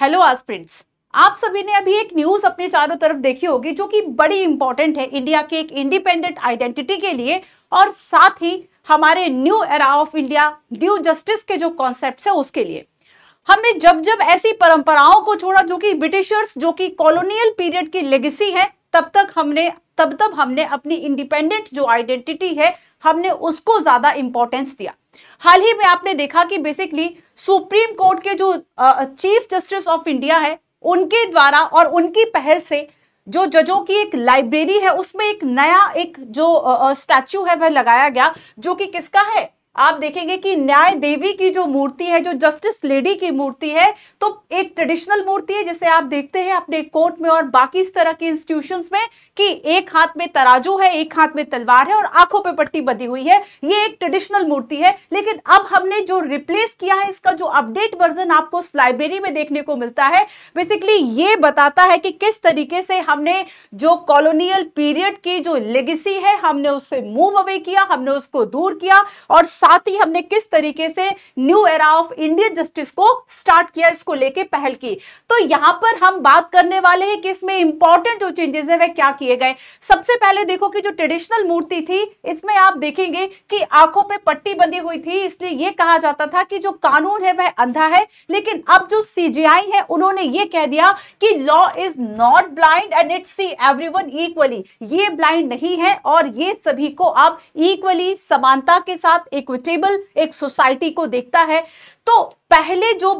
hello आस्प्रिंट्स आप सभी ने अभी एक न्यूज अपने चारों तरफ देखी होगी जो कि बड़ी इंपॉर्टेंट है इंडिया के एक इंडिपेंडेंट आइडेंटिटी के लिए और साथ ही हमारे new era of India new justice के जो कॉन्सेप्ट है उसके लिए हमने जब जब ऐसी परंपराओं को छोड़ा जो कि ब्रिटिशर्स जो कि कॉलोनियल पीरियड की लेगेसी है तब तक हमने तब तब हमने अपनी इंडिपेंडेंट जो आइडेंटिटी है हमने उसको ज़्यादा इंपॉर्टेंस दिया हाल ही में आपने देखा कि बेसिकली सुप्रीम कोर्ट के जो चीफ जस्टिस ऑफ इंडिया है उनके द्वारा और उनकी पहल से जो जजों की एक लाइब्रेरी है उसमें एक नया एक जो स्टैचू है वह लगाया गया जो कि किसका है आप देखेंगे कि न्याय देवी की जो मूर्ति है जो जस्टिस लेडी की मूर्ति है तो एक ट्रेडिशनल मूर्ति है जिसे आप देखते हैं अपने कोर्ट में और बाकी इस तरह के इंस्टीट्यूशंस में कि एक हाथ में तराजू है एक हाथ में तलवार है और आंखों पे पट्टी बंधी हुई है ये एक ट्रेडिशनल मूर्ति है लेकिन अब हमने जो रिप्लेस किया है इसका जो अपडेट वर्जन आपको उस लाइब्रेरी में देखने को मिलता है बेसिकली ये बताता है कि किस तरीके से हमने जो कॉलोनियल पीरियड की जो लेगेसी है हमने उससे मूव अवे किया हमने उसको दूर किया और साथ ही हमने किस तरीके से new era of Indian justice को स्टार्ट किया इसको लेके पहल की तो यहां पर हम बात करने वाले हैं कि इसमें इंपॉर्टेंट जो चेंजेस है वह क्या किए गए सबसे पहले देखो कि जो ट्रेडिशनल मूर्ति थी इसमें आप देखेंगे कि आंखों पर पट्टी बंधी हुई थी इसलिए यह कहा जाता था कि जो कानून है वह अंधा है लेकिन अब जो सीजीआई है उन्होंने यह कह दिया कि law is not blind and it see everyone equally ये ब्लाइंड नहीं है और ये सभी को आप इक्वली समानता के साथ इक्वल इक्विटेबल एक सोसाइटी को देखता है तो पहले जो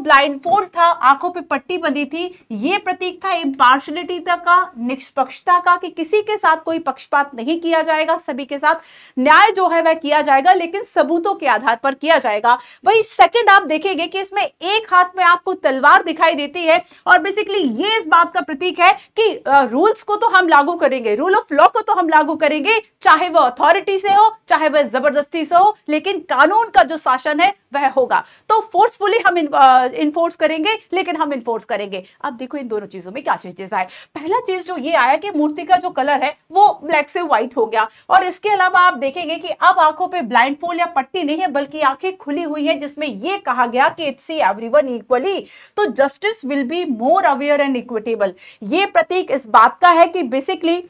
फोल्ड था आंखों पे पट्टी बंधी थी ये प्रतीक था इम्पार्शलिटी का निष्पक्षता का कि किसी के साथ कोई पक्षपात नहीं किया जाएगा सभी के साथ न्याय जो है वह किया जाएगा लेकिन सबूतों के आधार पर किया जाएगा वही सेकंड आप देखेंगे कि इसमें एक हाथ में आपको तलवार दिखाई देती है और बेसिकली ये इस बात का प्रतीक है कि रूल्स को तो हम लागू करेंगे रूल ऑफ लॉ को तो हम लागू करेंगे चाहे वह अथॉरिटी से हो चाहे वह जबरदस्ती से हो लेकिन कानून का जो शासन है वह होगा तो फोर्सफुली हम इन्फोर्स uh, करेंगे लेकिन हम इन्फोर्स करेंगे अब देखो इन दोनों चीजों में क्या चेंजेस आए पहला चीज जो ये आया कि मूर्ति का जो कलर है वो ब्लैक से व्हाइट हो गया और इसके अलावा आप देखेंगे कि अब आंखों पे ब्लाइंड फोल्ड या पट्टी नहीं है बल्कि आंखें खुली हुई है जिसमें ये कहा गया कि इट्स सी एवरीवन इक्वली तो justice will be more aware and equitable ये प्रतीक इस बात का है कि बेसिकली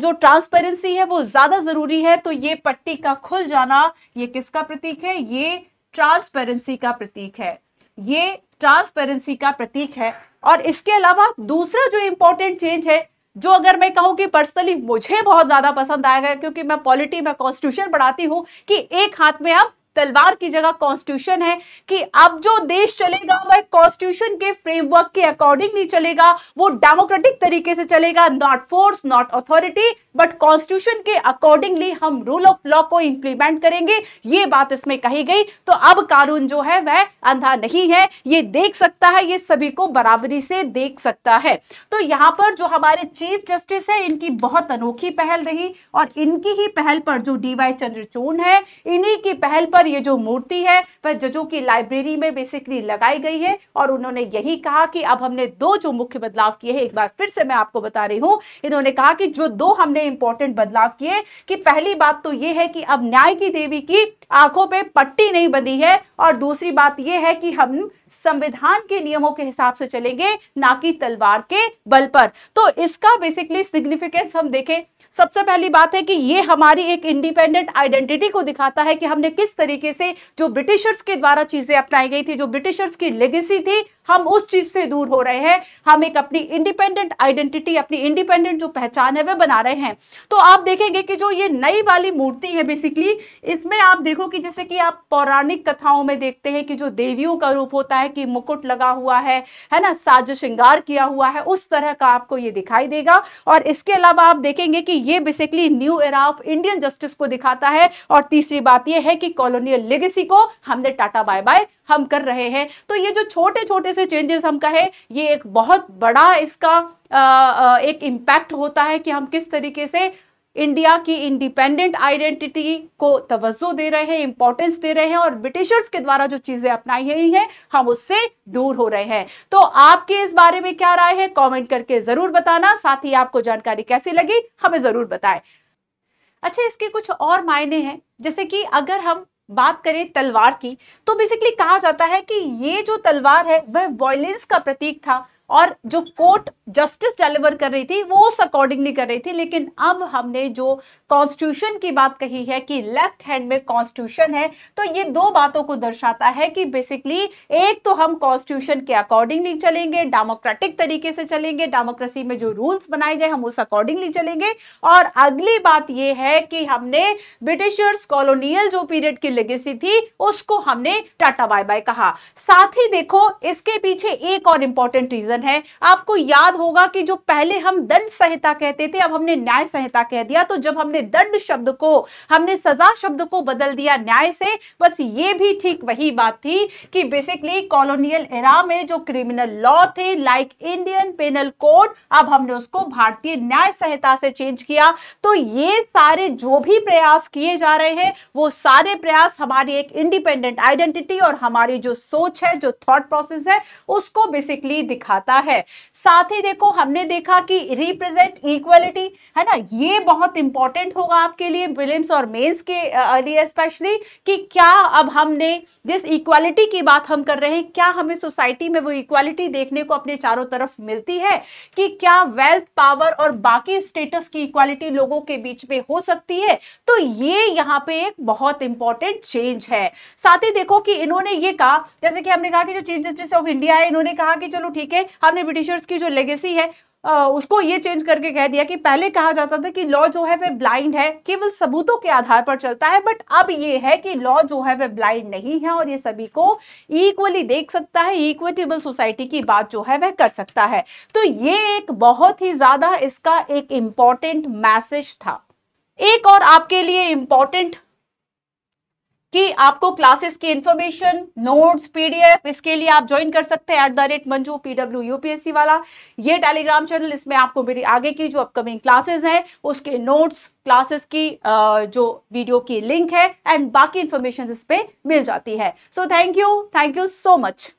जो ट्रांसपेरेंसी है वो ज्यादा जरूरी है तो ये पट्टी का खुल जाना ये किसका प्रतीक है ये ट्रांसपेरेंसी का प्रतीक है ये ट्रांसपेरेंसी का प्रतीक है और इसके अलावा दूसरा जो इंपॉर्टेंट चेंज है जो अगर मैं कहूं कि पर्सनली मुझे बहुत ज़्यादा पसंद आएगा क्योंकि मैं पॉलिटी में कॉन्स्टिट्यूशन पढ़ाती हूँ कि एक हाथ में अब तलवार की जगह कॉन्स्टिट्यूशन है कि अब जो देश चलेगा वह कॉन्स्टिट्यूशन के फ्रेमवर्क के अकॉर्डिंगली चलेगा वो डेमोक्रेटिक तरीके से चलेगा not force not authority but constitution के अकॉर्डिंगली हम रूल ऑफ लॉ को इंप्लीमेंट करेंगे ये बात इसमें कही गई तो अब कानून जो है वह अंधा नहीं है ये देख सकता है ये सभी को बराबरी से देख सकता है तो यहाँ पर जो हमारे चीफ जस्टिस है इनकी बहुत अनोखी पहल रही और इनकी ही पहल पर जो डी वाई चंद्रचूड़ है इन्हीं की पहल पर ये जो मूर्ति है वह जजों की लाइब्रेरी में बेसिकली लगाई गई है और उन्होंने यही कहा कि अब हमने दो जो मुख्य बदलाव किए हैं एक बार फिर से मैं आपको बता रही हूँ इन्होंने कहा कि जो दो हमने इतने इंपॉर्टेंट बदलाव किए कि पहली बात तो यह है कि अब न्याय की देवी की आंखों पे पट्टी नहीं बंधी है और दूसरी बात यह है कि हम संविधान के नियमों के हिसाब से चलेंगे ना कि तलवार के बल पर तो इसका बेसिकली सिग्निफिकेंस हम देखें सबसे पहली बात है कि ये हमारी एक इंडिपेंडेंट आइडेंटिटी को दिखाता है कि हमने किस तरीके से जो ब्रिटिशर्स के द्वारा चीजें अपनाई गई थी जो ब्रिटिशर्स की लेगेसी थी हम उस चीज से दूर हो रहे हैं हम एक अपनी इंडिपेंडेंट आइडेंटिटी अपनी इंडिपेंडेंट जो पहचान है वह बना रहे हैं तो आप देखेंगे कि जो ये नई वाली मूर्ति है बेसिकली इसमें आप देखो कि जैसे कि आप पौराणिक कथाओं में देखते हैं कि जो देवियों का रूप होता है कि मुकुट लगा हुआ है है ना साज श्रृंगार किया हुआ है उस तरह का आपको ये दिखाई देगा और इसके अलावा आप देखेंगे कि ये basically new era of Indian justice को दिखाता है और तीसरी बात यह है कि कॉलोनियल लेगेसी को हमने टाटा बाय बाय हम कर रहे हैं तो ये जो छोटे छोटे से चेंजेस हम कहे ये एक बहुत बड़ा इसका आ, एक इम्पैक्ट होता है कि हम किस तरीके से इंडिया की इंडिपेंडेंट आइडेंटिटी को तवज्जो दे रहे हैं इंपॉर्टेंस दे रहे हैं और ब्रिटिशर्स के द्वारा जो चीज़ें अपनाई गई हैं हम उससे दूर हो रहे हैं तो आपके इस बारे में क्या राय है कमेंट करके ज़रूर बताना साथ ही आपको जानकारी कैसी लगी हमें ज़रूर बताएं अच्छा इसके कुछ और मायने हैं जैसे कि अगर हम बात करें तलवार की तो बेसिकली कहा जाता है कि ये जो तलवार है वह वॉयलेंस का प्रतीक था और जो कोर्ट जस्टिस डिलीवर कर रही थी वो उस अकॉर्डिंगली कर रही थी लेकिन अब हमने जो कॉन्स्टिट्यूशन की बात कही है कि लेफ्ट हैंड में कॉन्स्टिट्यूशन है तो ये दो बातों को दर्शाता है कि बेसिकली एक तो हम कॉन्स्टिट्यूशन के अकॉर्डिंगली चलेंगे डेमोक्रेटिक तरीके से चलेंगे डेमोक्रेसी में जो रूल्स बनाए गए हम उस अकॉर्डिंगली चलेंगे और अगली बात यह है कि हमने ब्रिटिशर्स कॉलोनियल जो पीरियड की लेगेसी थी उसको हमने टाटा बाय बाय कहा साथ ही देखो इसके पीछे एक और इंपॉर्टेंट रीजन कारण है आपको याद होगा कि जो पहले हम दंड संहिता कहते थे अब हमने न्याय संहिता कह दिया तो जब हमने दंड शब्द को हमने सजा शब्द को बदल दिया न्याय से बस ये भी ठीक वही बात थी कि बेसिकली कॉलोनियल एरा में जो क्रिमिनल लॉ थे लाइक इंडियन पेनल कोड अब हमने उसको भारतीय न्याय संहिता से चेंज किया तो ये सारे जो भी प्रयास किए जा रहे हैं वो सारे प्रयास हमारी एक इंडिपेंडेंट आइडेंटिटी और हमारी जो सोच है जो थॉट प्रोसेस है उसको बेसिकली दिखाता करता है साथ ही देखो हमने देखा कि रिप्रेजेंट इक्वलिटी है ना ये बहुत इंपॉर्टेंट होगा आपके लिए विलियम्स और मेन्स के लिए स्पेशली कि क्या अब हमने जिस इक्वालिटी की बात हम कर रहे हैं क्या हमें सोसाइटी में वो इक्वालिटी देखने को अपने चारों तरफ मिलती है कि क्या वेल्थ पावर और बाकी स्टेटस की इक्वालिटी लोगों के बीच में हो सकती है तो ये यहाँ पे एक बहुत इंपॉर्टेंट चेंज है साथ ही देखो कि इन्होंने ये कहा जैसे कि हमने कहा कि जो चीफ जस्टिस ऑफ इंडिया है इन्होंने कहा कि चलो ठीक है हमने ब्रिटिशर्स की जो लेगेसी है उसको ये चेंज करके कह दिया कि पहले कहा जाता था कि लॉ जो है वह ब्लाइंड है केवल सबूतों के आधार पर चलता है बट अब ये है कि लॉ जो है वह ब्लाइंड नहीं है और ये सभी को इक्वली देख सकता है इक्वेटेबल सोसाइटी की बात जो है वह कर सकता है तो ये एक बहुत ही ज्यादा इसका एक इम्पॉर्टेंट मैसेज था एक और आपके लिए इम्पॉर्टेंट कि आपको क्लासेस की इंफॉर्मेशन नोट्स पीडीएफ इसके लिए आप ज्वाइन कर सकते हैं at the rate Manju PW UPSC वाला ये टेलीग्राम चैनल इसमें आपको मेरी आगे की जो अपकमिंग क्लासेस हैं उसके नोट्स क्लासेस की जो वीडियो की लिंक है एंड बाकी इंफॉर्मेशन इस पर मिल जाती है so thank you thank you so much